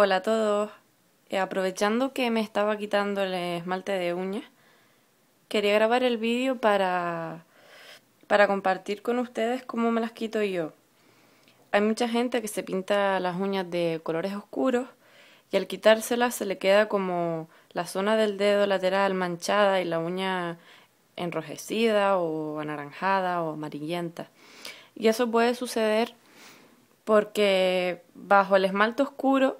Hola a todos. Eh, aprovechando que me estaba quitando el esmalte de uñas, quería grabar el vídeo para, para compartir con ustedes cómo me las quito yo. Hay mucha gente que se pinta las uñas de colores oscuros y al quitárselas se le queda como la zona del dedo lateral manchada y la uña enrojecida o anaranjada o amarillenta. Y eso puede suceder porque bajo el esmalte oscuro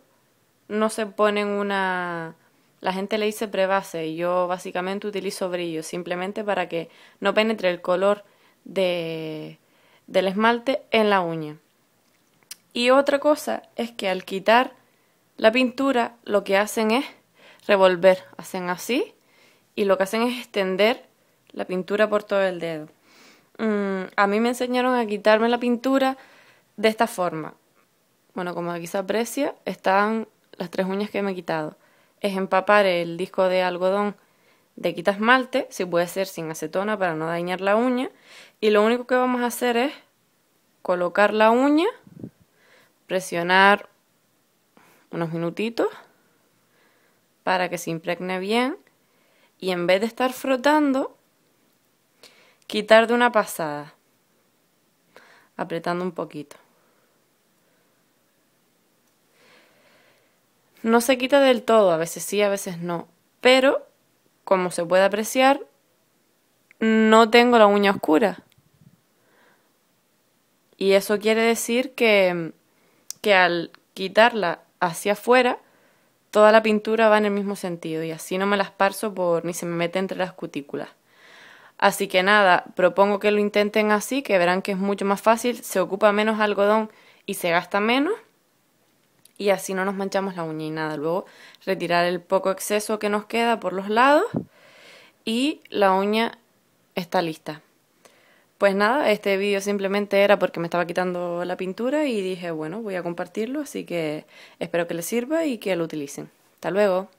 no se ponen una... La gente le dice prebase y yo básicamente utilizo brillo simplemente para que no penetre el color de, del esmalte en la uña. Y otra cosa es que al quitar la pintura lo que hacen es revolver, hacen así y lo que hacen es extender la pintura por todo el dedo. Mm, a mí me enseñaron a quitarme la pintura de esta forma. Bueno, como aquí se aprecia, están las tres uñas que me he quitado, es empapar el disco de algodón de quita esmalte, si puede ser sin acetona para no dañar la uña, y lo único que vamos a hacer es colocar la uña, presionar unos minutitos para que se impregne bien y en vez de estar frotando, quitar de una pasada, apretando un poquito. No se quita del todo, a veces sí, a veces no. Pero, como se puede apreciar, no tengo la uña oscura. Y eso quiere decir que, que al quitarla hacia afuera, toda la pintura va en el mismo sentido y así no me la esparzo por, ni se me mete entre las cutículas. Así que nada, propongo que lo intenten así, que verán que es mucho más fácil, se ocupa menos algodón y se gasta menos y así no nos manchamos la uña y nada. Luego retirar el poco exceso que nos queda por los lados y la uña está lista. Pues nada, este vídeo simplemente era porque me estaba quitando la pintura y dije, bueno, voy a compartirlo, así que espero que les sirva y que lo utilicen. Hasta luego.